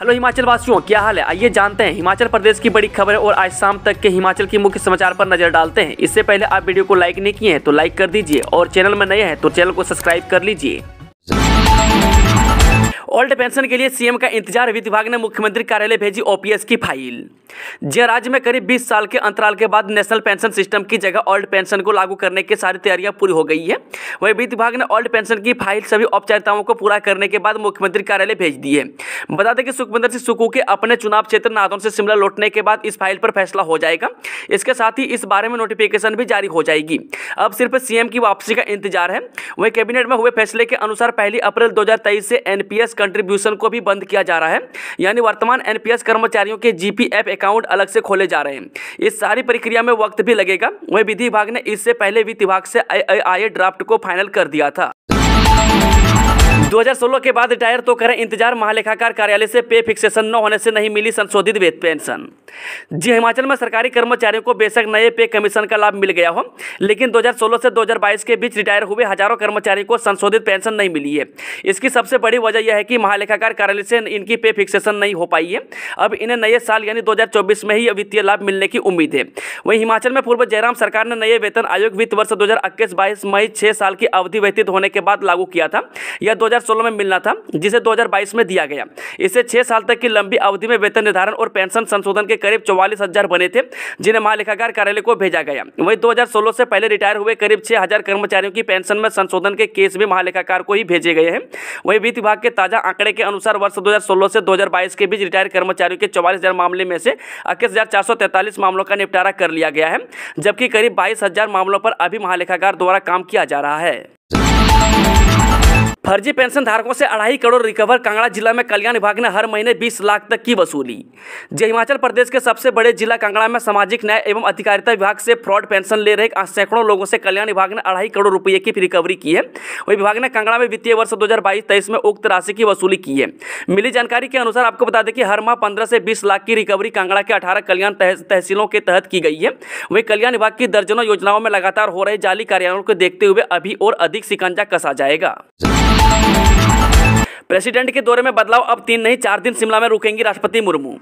Hello Himachal वासियों क्या हाल है आइए जानते हैं हिमाचल प्रदेश की बड़ी खबरें और आज शाम तक के हिमाचल की मुख्य समाचार पर नजर डालते हैं इससे पहले आप वीडियो को लाइक नहीं किए हैं तो लाइक कर दीजिए और चैनल में नए हैं तो चैनल को सब्सक्राइब कर लीजिए ओल्ड पेंशन के लिए सीएम का इंतजार वित्त विभाग ने मुख्यमंत्री कार्यालय भेजी ओपीएस की फाइल जय राज्य में करीब 20 साल के अंतराल के बाद नेशनल पेंशन सिस्टम की जगह ओल्ड पेंशन को लागू करने की सारी तैयारियां पूरी हो गई है वहीं वित्त विभाग ने ओल्ड पेंशन की फाइल सभी औपचारिकताओं को पूरा करने के बाद मुख्यमंत्री कार्यालय भेज दी है बता दें कि सुखविंदर सिंह सुक्कू के अपने चुनाव क्षेत्र नादौन से शिमला लौटने के बाद इस फाइल पर फैसला हो जाएगा इसके साथ ही इस बारे में नोटिफिकेशन भी जारी हो जाएगी अब सिर्फ सीएम की वापसी का इंतजार है वहीं कैबिनेट में हुए फैसले के अनुसार पहली अप्रैल दो से एनपीएस कंट्रीब्यूशन को भी बंद किया जा रहा है यानी वर्तमान एनपीएस कर्मचारियों के जीपीएफ अकाउंट अलग से खोले जा रहे हैं इस सारी प्रक्रिया में वक्त भी लगेगा वह विधि विभाग ने इससे पहले वित्त विभाग से आए ड्राफ्ट को फाइनल कर दिया था 2016 के बाद रिटायर तो करें इंतजार महालेखाकार कार्यालय से पे फिक्सेशन न होने से नहीं मिली संशोधित वेत पेंशन जी हिमाचल में सरकारी कर्मचारियों को बेशक नए पे कमीशन का लाभ मिल गया हो लेकिन 2016 से 2022 के बीच रिटायर हुए हजारों कर्मचारियों को संशोधित पेंशन नहीं मिली है इसकी सबसे बड़ी वजह यह है कि महालेखाकार कार्यालय से इनकी पे फिक्सेशन नहीं हो पाई है अब इन्हें नए साल यानी दो में ही वित्तीय लाभ मिलने की उम्मीद है वहीं हिमाचल में पूर्व जयराम सरकार ने नए वेतन आयोग वित्त वर्ष दो हजार मई छह साल की अवधि व्यतीत होने के बाद लागू किया था यह दो 2016 में मिलना था जिसे 2022 में दिया गया इसे छह साल तक की लंबी अवधि में वेतन निर्धारण और पेंशन संशोधन के करीब चौवालीस हज़ार बने थे जिन्हें महालेखाकार कार्यालय को भेजा गया वही दो से पहले रिटायर हुए करीब छह कर्मचारियों की पेंशन में संशोधन के केस भी महालेखाकार को ही भेजे गए हैं वही वित्त विभाग के ताज़ा आंकड़े के अनुसार वर्ष दो से दो के बीच रिटायर कर्मचारियों के चौवालीस मामले में से इक्कीस मामलों का निपटारा कर लिया गया है जबकि करीब बाईस मामलों पर अभी महालेखाकार द्वारा काम किया जा रहा है फर्जी पेंशन धारकों से अढ़ाई करोड़ रिकवर कांगड़ा जिला में कल्याण विभाग ने हर महीने 20 लाख तक की वसूली जो हिमाचल प्रदेश के सबसे बड़े जिला कांगड़ा में सामाजिक न्याय एवं अधिकारिता विभाग से फ्रॉड पेंशन ले रहे सैकड़ों लोगों से कल्याण विभाग ने अढ़ाई करोड़ रुपये की रिकवरी की है वही विभाग ने कांगड़ा में वित्तीय वर्ष दो हज़ार में उक्त राशि की वसूली की है मिली जानकारी के अनुसार आपको बता दें कि हर माह पंद्रह से बीस लाख की रिकवरी कांगड़ा के अठारह कल्याण तहसीलों के तहत की गई है वही कल्याण विभाग की दर्जनों योजनाओं में लगातार हो रहे जाली कार्यालयों को देखते हुए अभी और अधिक सिकंजा कसा जाएगा Thank you. प्रेसिडेंट के दौरे में बदलाव अब तीन नहीं चार दिन शिमला में रुकेंगी राष्ट्रपति मुर्मू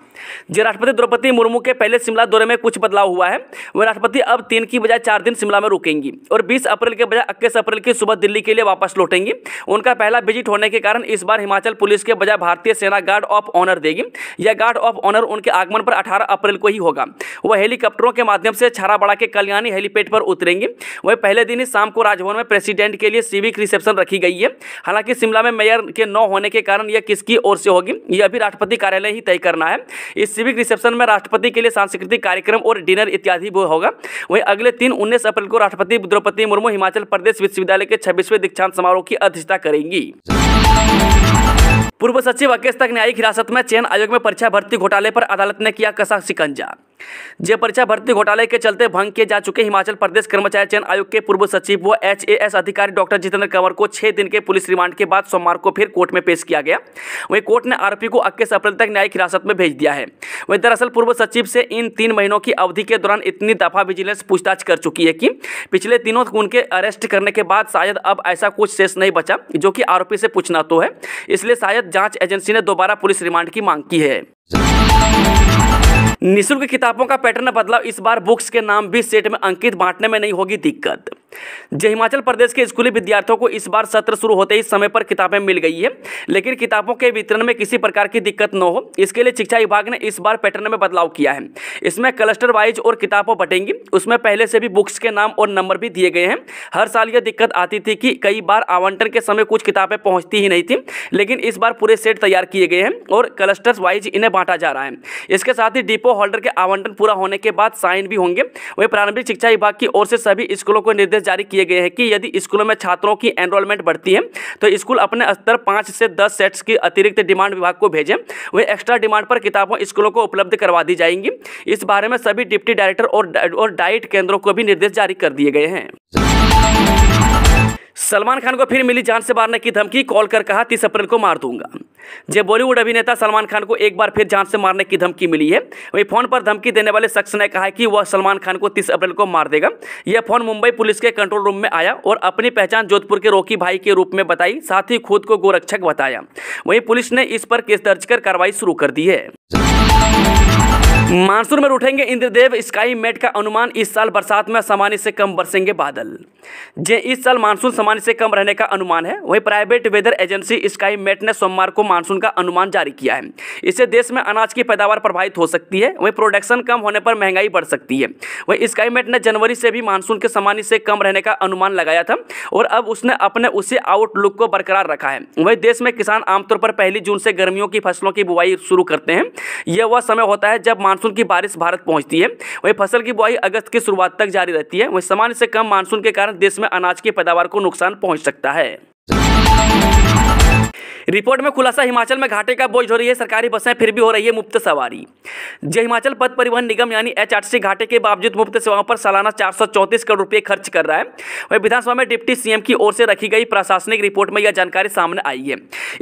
जो राष्ट्रपति द्रौपदी मुर्मू के पहले शिमला दौरे में कुछ बदलाव हुआ है वह राष्ट्रपति अब तीन की बजाय चार दिन शिमला में रुकेंगी और बीस अप्रैल के बजाय इक्कीस अप्रैल की सुबह दिल्ली के लिए वापस लौटेंगी उनका पहला विजिट होने के कारण इस बार हिमाचल पुलिस के बजाय भारतीय सेना गार्ड ऑफ ऑनर देगी यह गार्ड ऑफ ऑनर उनके आगमन पर अठारह अप्रैल को ही होगा वह हेलीकॉप्टरों के माध्यम से छाराबड़ा के कल्याणी हेलीपैड पर उतरेंगी वह पहले दिन ही शाम को राजभवन में प्रेसिडेंट के लिए सिविक रिसेप्शन रखी गई है हालांकि शिमला में मेयर के नौ होने होने के कारण यह किसकी ओर से होगी यह भी राष्ट्रपति कार्यालय ही तय करना है इस सिविक रिसेप्शन में राष्ट्रपति के लिए सांस्कृतिक कार्यक्रम और डिनर इत्यादि भी होगा वहीं अगले तीन उन्नीस अप्रैल को राष्ट्रपति द्रौपदी मुर्मू हिमाचल प्रदेश विश्वविद्यालय के छब्बीसवें दीक्षांत समारोह की अध्यक्षता करेंगी पूर्व सचिव अकेश तक न्यायिक हिरासत में चयन आयोग में परीक्षा भर्ती घोटाले पर अदालत ने किया कसा शिकंजा जे परीक्षा भर्ती घोटाले के चलते भंग किए जा चुके हिमाचल प्रदेश कर्मचारी चयन आयोग के पूर्व सचिव व एच अधिकारी डॉक्टर जितेंद्र कंवर को छह दिन के पुलिस रिमांड के बाद सोमवार को फिर कोर्ट में पेश किया गया वहीं कोर्ट ने आरोपी को इक्कीस अप्रैल तक न्यायिक हिरासत में भेज दिया है वहीं दरअसल पूर्व सचिव से इन तीन महीनों की अवधि के दौरान इतनी दफा विजिलेंस पूछताछ कर चुकी है कि पिछले दिनों उनके अरेस्ट करने के बाद शायद अब ऐसा कुछ शेष नहीं बचा जो कि आरोपी से पूछना तो है इसलिए शायद जांच एजेंसी ने दोबारा पुलिस रिमांड की मांग की है निःशुल्क किताबों का पैटर्न बदलाव इस बार बुक्स के नाम भी सेट में अंकित बांटने में नहीं होगी दिक्कत जय हिमाचल प्रदेश के स्कूली विद्यार्थियों को इस बार सत्र शुरू होते ही समय पर किताबें मिल गई है लेकिन किताबों के वितरण में किसी प्रकार की दिक्कत न हो इसके लिए शिक्षा विभाग ने इस बार पैटर्न में बदलाव किया है इसमें क्लस्टर वाइज और किताबों बटेंगी उसमें पहले से भी बुक्स के नाम और नंबर भी दिए गए हैं हर साल यह दिक्कत आती थी कि कई बार आवंटन के समय कुछ किताबें पहुँचती ही नहीं थी लेकिन इस बार पूरे सेट तैयार किए गए हैं और क्लस्टर्स वाइज इन्हें बांटा जा रहा है इसके साथ ही डिपो होल्डर के आवंटन पूरा होने के बाद साइन भी होंगे वही प्रारंभिक शिक्षा विभाग की ओर से सभी स्कूलों को निर्देश आदेश जारी किए गए हैं कि यदि स्कूलों में छात्रों की एनरोलमेंट बढ़ती है तो स्कूल अपने स्तर पाँच से दस सेट्स की अतिरिक्त डिमांड विभाग को भेजें वे एक्स्ट्रा डिमांड पर किताबों स्कूलों को उपलब्ध करवा दी जाएंगी इस बारे में सभी डिप्टी डायरेक्टर और डाइट केंद्रों को भी निर्देश जारी कर दिए गए हैं सलमान खान को फिर मिली जान से मारने की धमकी कॉल कर कहा तीस अप्रैल को मार दूंगा जब बॉलीवुड अभिनेता सलमान खान को एक बार फिर जान से मारने की धमकी मिली है वहीं फोन पर धमकी देने वाले शख्स ने कहा कि वह सलमान खान को तीस अप्रैल को मार देगा यह फोन मुंबई पुलिस के कंट्रोल रूम में आया और अपनी पहचान जोधपुर के रोकी भाई के रूप में बताई साथ ही खुद को गोरक्षक बताया वहीं पुलिस ने इस पर केस दर्ज कर कार्रवाई शुरू कर दी है मानसून में उठेंगे इंद्रदेव स्काई मेट का अनुमान इस साल बरसात में सामान्य से कम बरसेंगे बादल जे इस साल मानसून सामान्य से कम रहने का अनुमान है वहीं private weather agency Skymet ने सोमवार को मानसून का अनुमान जारी किया है इससे देश में अनाज की पैदावार प्रभावित हो सकती है वहीं प्रोडक्शन कम होने पर महंगाई बढ़ सकती है वहीं स्काई मेट ने जनवरी से भी मानसून के सामान्य से कम रहने का अनुमान लगाया था और अब उसने अपने उसी आउटलुक को बरकरार रखा है वहीं देश में किसान आमतौर पर पहली जून से गर्मियों की फसलों की बुआई शुरू करते हैं यह वह समय होता है जब मानसून मानसून की बारिश भारत पहुंचती है वही फसल की बुआई अगस्त की शुरुआत तक जारी रहती है वही सामान्य से कम मानसून के कारण देश में अनाज की पैदावार को नुकसान पहुंच सकता है रिपोर्ट में खुलासा हिमाचल में घाटे का बोझ हो रही है सरकारी बसें फिर भी हो रही है मुफ्त सवारी जय हिमाचल पथ परिवहन निगम यानी एच घाटे के बावजूद मुफ्त सेवाओं पर सालाना चार करोड़ रुपये खर्च कर रहा है वही विधानसभा में डिप्टी सीएम की ओर से रखी गई प्रशासनिक रिपोर्ट में यह जानकारी सामने आई है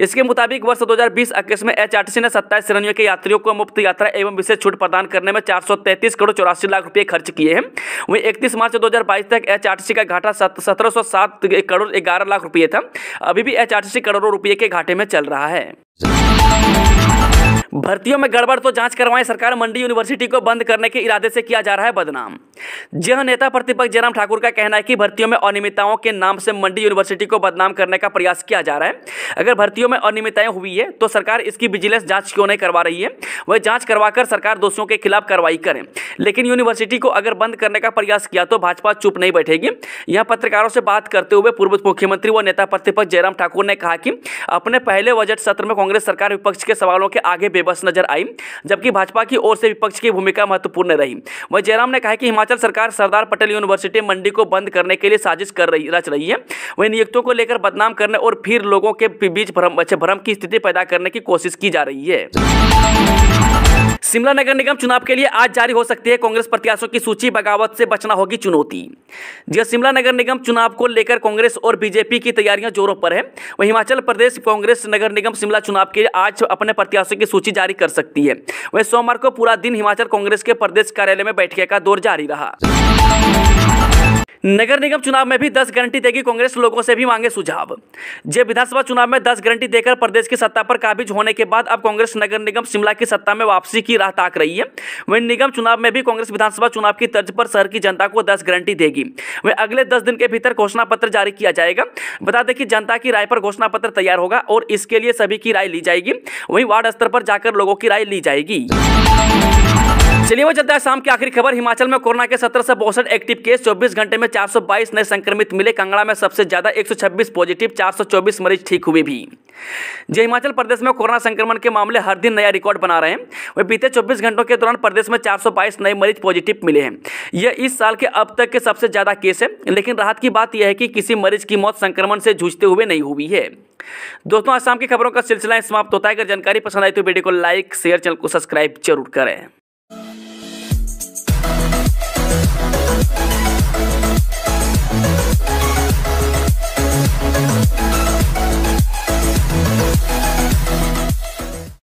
इसके मुताबिक वर्ष दो हज़ार में एच ने सत्ताईस श्रेणियों के यात्रियों को मुफ्त यात्रा एवं विशेष छूट प्रदान करने में चार करोड़ चौरासी लाख रुपये खर्च किए हैं वहीं इकतीस मार्च दो तक एच का घाटा सत्रह करोड़ ग्यारह लाख रुपये था अभी भी एच करोड़ों रुपये के घाटे में चल रहा है भर्तियों में गड़बड़ तो जांच करवाएं सरकार मंडी यूनिवर्सिटी को बंद करने के इरादे से किया जा रहा है बदनाम यह नेता प्रतिपक्ष जयराम ठाकुर का कहना है कि भर्तियों में अनियमितताओं के नाम से मंडी यूनिवर्सिटी को बदनाम करने का प्रयास किया जा रहा है अगर भर्तियों में अनियमितताएं हुई है तो सरकार इसकी विजिलेंस जाँच क्यों नहीं करवा रही है वह जाँच करवाकर सरकार दोषियों के खिलाफ कार्रवाई करें लेकिन यूनिवर्सिटी को अगर बंद करने का प्रयास किया तो भाजपा चुप नहीं बैठेगी यहाँ पत्रकारों से बात करते हुए पूर्व मुख्यमंत्री व नेता प्रतिपक्ष जयराम ठाकुर ने कहा कि अपने पहले बजट सत्र में कांग्रेस सरकार विपक्ष के सवालों के आगे बेबस नजर आई जबकि भाजपा की ओर से विपक्ष की भूमिका महत्वपूर्ण रही वहीं जयराम ने कहा कि हिमाचल सरकार सरदार पटेल यूनिवर्सिटी मंडी को बंद करने के लिए साजिश कर रही रच रही है वहीं नियुक्तों को लेकर बदनाम करने और फिर लोगों के बीच भ्रम अच्छा, की स्थिति पैदा करने की कोशिश की जा रही है शिमला नगर निगम चुनाव के लिए आज जारी हो सकती है कांग्रेस प्रत्याशियों की सूची बगावत से बचना होगी चुनौती जी हाँ, शिमला नगर निगम चुनाव को लेकर कांग्रेस और बीजेपी की तैयारियां जोरों पर है वह हिमाचल प्रदेश कांग्रेस नगर निगम शिमला चुनाव के लिए आज अपने प्रत्याशियों की सूची जारी कर सकती है वह सोमवार को पूरा दिन हिमाचल कांग्रेस के प्रदेश कार्यालय में बैठक का दौर जारी रहा नगर निगम चुनाव में भी दस गारंटी देगी कांग्रेस लोगों से भी मांगे सुझाव जब विधानसभा चुनाव में दस गारंटी देकर प्रदेश की सत्ता पर काबिज होने के बाद अब कांग्रेस नगर निगम शिमला की सत्ता में वापसी की राह ताक रही है वहीं निगम चुनाव में भी कांग्रेस विधानसभा चुनाव की तर्ज पर शहर की जनता को दस गारंटी देगी वह अगले दस दिन के भीतर घोषणा पत्र जारी किया जाएगा बता दें कि जनता की राय पर घोषणा पत्र तैयार होगा और इसके लिए सभी की राय ली जाएगी वहीं वार्ड स्तर पर जाकर लोगों की राय ली जाएगी चलिए वो चलता है शाम की आखिरी खबर हिमाचल में कोरोना के सत्रह सौ बौसठ एक्टिव केस 24 घंटे में 422 नए संक्रमित मिले कांगड़ा में सबसे ज्यादा 126 पॉजिटिव 424 मरीज ठीक हुए भी जी हिमाचल प्रदेश में कोरोना संक्रमण के मामले हर दिन नया रिकॉर्ड बना रहे हैं वे बीते 24 घंटों के दौरान प्रदेश में 422 नए मरीज पॉजिटिव मिले हैं यह इस साल के अब तक के सबसे ज्यादा केस है लेकिन राहत की बात यह है कि किसी मरीज की मौत संक्रमण से जूझते हुए नहीं हुई है दोस्तों आसाम की खबरों का सिलसिला समाप्त होता है अगर जानकारी पसंद आई तो वीडियो को लाइक शेयर चैनल को सब्सक्राइब जरूर करें